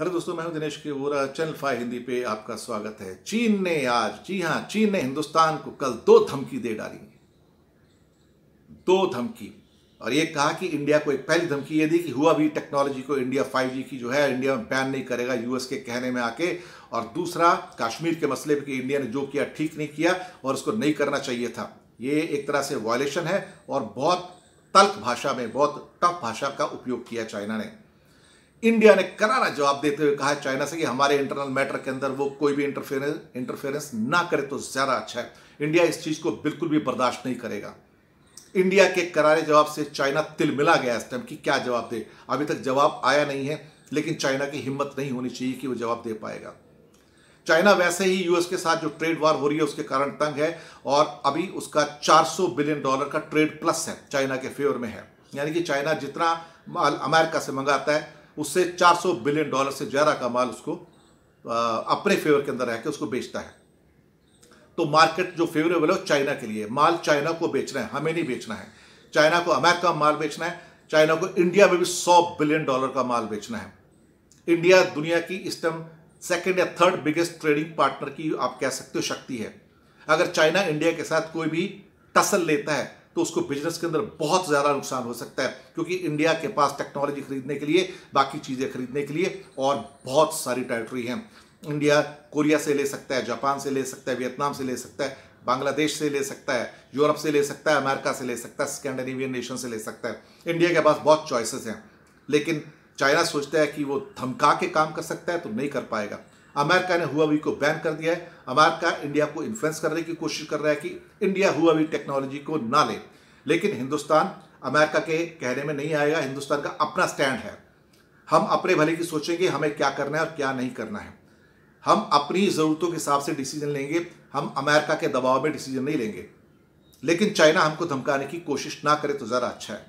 hello दोस्तों मैं हूं दिनेश के वोरा चैनल फाइव हिंदी पे आपका स्वागत है चीन ने आज जी हां चीन ने हिंदुस्तान को कल दो धमकी दे डाली दो धमकी और ये कहा कि इंडिया को एक पहली धमकी ये दी कि हुआ भी टेक्नोलॉजी को इंडिया फाइव की जो है इंडिया में बैन नहीं करेगा यूएस के कहने में आके और दूसरा कश्मीर के मसले पर कि इंडिया ने जो किया ठीक नहीं किया और उसको नहीं करना चाहिए था ये एक तरह से वायलेशन है और बहुत तल्क भाषा में बहुत टफ भाषा का उपयोग किया चाइना ने इंडिया ने करारा जवाब देते हुए कहा चाइना से कि हमारे इंटरनल मैटर के अंदर वो कोई भी इंटरफेरेंस इंटरफेरेंस ना करे तो ज़्यादा अच्छा है इंडिया इस चीज़ को बिल्कुल भी बर्दाश्त नहीं करेगा इंडिया के करारे जवाब से चाइना तिल मिला गया इस टाइम कि क्या जवाब दे अभी तक जवाब आया नहीं है लेकिन चाइना की हिम्मत नहीं होनी चाहिए कि वो जवाब दे पाएगा चाइना वैसे ही यूएस के साथ जो ट्रेड वार हो रही है उसके कारण तंग है और अभी उसका 400 बिलियन डॉलर का ट्रेड प्लस है चाइना के फेवर में है यानी कि चाइना जितना अमेरिका से मंगाता है उससे 400 बिलियन डॉलर से ज़्यादा का माल उसको अपने फेवर के अंदर रह के उसको बेचता है तो मार्केट जो फेवरेबल है वो चाइना के लिए माल चाइना को बेचना है हमें नहीं बेचना है चाइना को अमेरिका माल बेचना है चाइना को इंडिया में भी सौ बिलियन डॉलर का माल बेचना है इंडिया दुनिया की इस टाइम सेकेंड या थर्ड बिगेस्ट ट्रेडिंग पार्टनर की आप कह सकते हो शक्ति है अगर चाइना इंडिया के साथ कोई भी टसल लेता है तो उसको बिजनेस के अंदर बहुत ज़्यादा नुकसान हो सकता है क्योंकि इंडिया के पास टेक्नोलॉजी खरीदने के लिए बाकी चीज़ें खरीदने के लिए और बहुत सारी टेरिटरी हैं इंडिया कोरिया से ले सकता है जापान से ले सकता है वियतनाम से ले सकता है बांग्लादेश से ले सकता है यूरोप से ले सकता है अमेरिका से ले सकता है स्कैंडिनेवियन नेशन से ले सकता है इंडिया के पास बहुत चॉइसेस हैं लेकिन चाइना सोचता है कि वो धमका के काम कर सकता है तो नहीं कर पाएगा अमेरिका ने हुआवी को बैन कर दिया है अमेरिका इंडिया को इन्फ्लुएंस करने की कोशिश कर रहा है कि इंडिया हुआवी टेक्नोलॉजी को ना ले लेकिन हिंदुस्तान अमेरिका के कहने में नहीं आएगा हिंदुस्तान का अपना स्टैंड है हम अपने भले की सोचेंगे हमें क्या करना है और क्या नहीं करना है हम अपनी ज़रूरतों के हिसाब से डिसीजन लेंगे हम अमेरिका के दबाव में डिसीजन नहीं लेंगे लेकिन चाइना हमको धमकाने की कोशिश ना करे तो ज़रा अच्छा है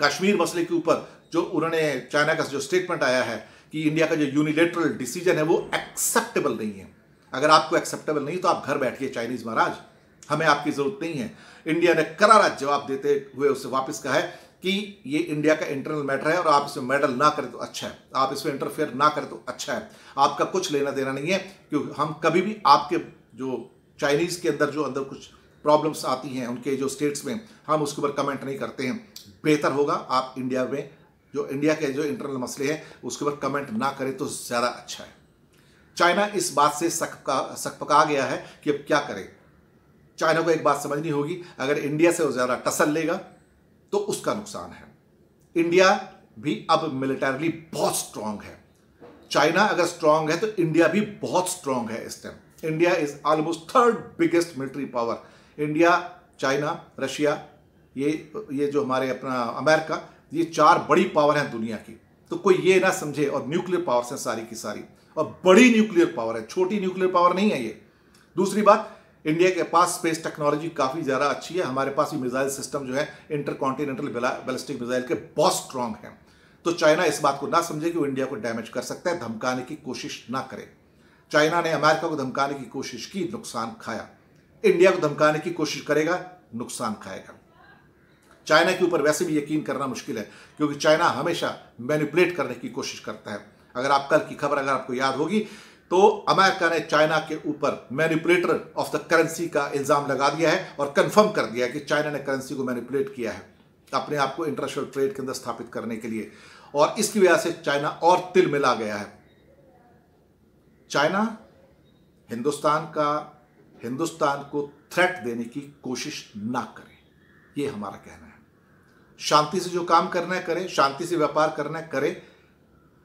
कश्मीर मसले के ऊपर जो उन्होंने चाइना का जो स्टेटमेंट आया है कि इंडिया का जो यूनिलेटरल डिसीजन है वो एक्सेप्टेबल नहीं है अगर आपको एक्सेप्टेबल नहीं तो आप घर बैठिए चाइनीज महाराज हमें आपकी जरूरत नहीं है इंडिया ने करारा जवाब देते हुए उससे वापस कहा है कि ये इंडिया का इंटरनल मैटर है और आप इसमें मेडल ना करें तो अच्छा है आप इसमें इंटरफेयर ना करें तो अच्छा है आपका कुछ लेना देना नहीं है क्योंकि हम कभी भी आपके जो चाइनीज के अंदर जो अंदर कुछ प्रॉब्लम्स आती हैं उनके जो स्टेट्स में हम उसके ऊपर कमेंट नहीं करते हैं बेहतर होगा आप इंडिया में जो इंडिया के जो इंटरनल मसले हैं उसके ऊपर कमेंट ना करें तो ज़्यादा अच्छा है चाइना इस बात से सकपका पका गया है कि अब क्या करें चाइना को एक बात समझनी होगी अगर इंडिया से वो ज़्यादा टसल लेगा तो उसका नुकसान है इंडिया भी अब मिलिटरली बहुत स्ट्रांग है चाइना अगर स्ट्रांग है तो इंडिया भी बहुत स्ट्रांग है इस time India is almost third biggest military power India China Russia ये ये जो हमारे अपना अमेरिका ये चार बड़ी पावर हैं दुनिया की तो कोई ये ना समझे और न्यूक्लियर पावर हैं सारी की सारी और बड़ी न्यूक्लियर पावर है छोटी न्यूक्लियर पावर नहीं है ये दूसरी बात इंडिया के पास स्पेस टेक्नोलॉजी काफ़ी ज़्यादा अच्छी है हमारे पास ये मिसाइल सिस्टम जो है इंटर कॉन्टिनेंटल बैलिस्टिक मिसाइल के बहुत स्ट्रांग हैं तो चाइना इस बात को ना समझे कि वो इंडिया को डैमेज कर सकता है धमकाने की कोशिश ना करे चाइना ने अमेरिका को धमकाने की कोशिश की नुकसान खाया इंडिया को धमकाने की कोशिश करेगा नुकसान खाएगा चाइना के ऊपर वैसे भी यकीन करना मुश्किल है क्योंकि चाइना हमेशा मैनिपुलेट करने की कोशिश करता है अगर आप कल की खबर अगर आपको याद होगी तो अमेरिका ने चाइना के ऊपर मैनिपुलेटर ऑफ द करेंसी का इल्ज़ाम लगा दिया है और कंफर्म कर दिया है कि चाइना ने करेंसी को मैनिपुलेट किया है अपने आप को इंटरनेशनल ट्रेड के अंदर स्थापित करने के लिए और इसकी वजह से चाइना और तिल मिला गया है चाइना हिंदुस्तान का हिंदुस्तान को थ्रेट देने की कोशिश ना करे ये हमारा कहना है शांति से जो काम करना है करें शांति से व्यापार करना है करें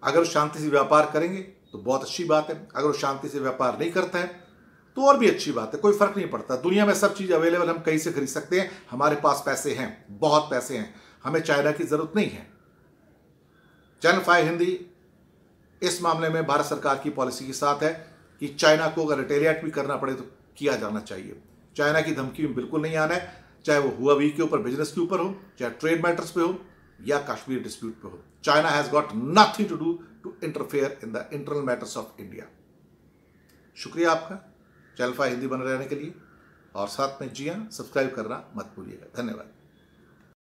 अगर शांति से व्यापार करेंगे तो बहुत अच्छी बात है अगर वो शांति से व्यापार नहीं करता है तो और भी अच्छी बात है कोई फर्क नहीं पड़ता दुनिया में सब चीज़ अवेलेबल हम कहीं से खरीद सकते हैं हमारे पास पैसे हैं बहुत पैसे हैं हमें चाइना की ज़रूरत नहीं है चैनल फाइव हिंदी इस मामले में भारत सरकार की पॉलिसी के साथ है कि चाइना को अगर रिटेलिएट भी करना पड़े तो किया जाना चाहिए चाइना की धमकी में बिल्कुल नहीं आना है चाहे वो हुआ वी के ऊपर बिजनेस के ऊपर हो चाहे ट्रेड मैटर्स पे हो या कश्मीर डिस्प्यूट पे हो China has got nothing to do to interfere in the internal matters of India शुक्रिया आपका चैनल हिंदी बने रहने के लिए और साथ में जिया हाँ, सब्सक्राइब करना मत भूलिएगा धन्यवाद